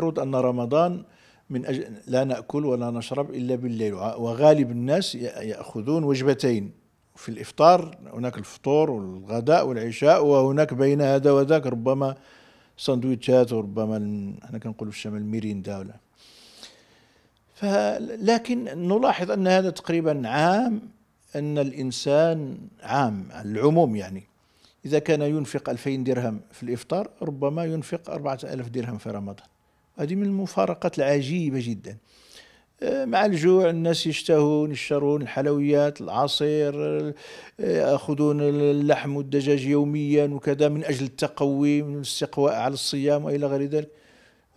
المفروض أن رمضان من أجل لا نأكل ولا نشرب إلا بالليل وغالب الناس يأخذون وجبتين في الإفطار هناك الفطور والغداء والعشاء وهناك بين هذا وذاك ربما سندويتشات وربما احنا كنقولوا في الشمال ميريندا ولا لكن نلاحظ أن هذا تقريبا عام أن الإنسان عام العموم يعني إذا كان ينفق 2000 درهم في الإفطار ربما ينفق 4000 درهم في رمضان هذه من المفارقات العجيبه جدا آه، مع الجوع الناس يشتهون يشترون الحلويات العصير آه، ياخذون اللحم والدجاج يوميا وكذا من اجل التقوي من الاستقواء على الصيام والى غير ذلك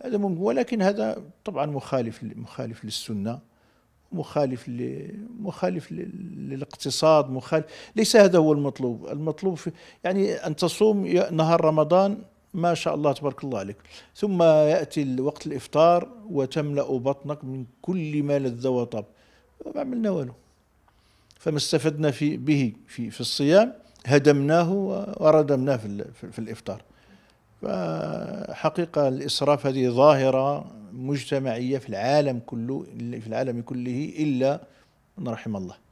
هذا ممكن ولكن هذا طبعا مخالف مخالف للسنه مخالف مخالف للاقتصاد مخالف ليس هذا هو المطلوب المطلوب في يعني ان تصوم نهار رمضان ما شاء الله تبارك الله عليك ثم يأتي وقت الإفطار وتملأ بطنك من كل ما لذ وطاب ما عملنا والو فما استفدنا في به في, في الصيام هدمناه وردمناه في, في الإفطار فحقيقة الإسراف هذه ظاهرة مجتمعية في العالم كله في العالم كله إلا من رحم الله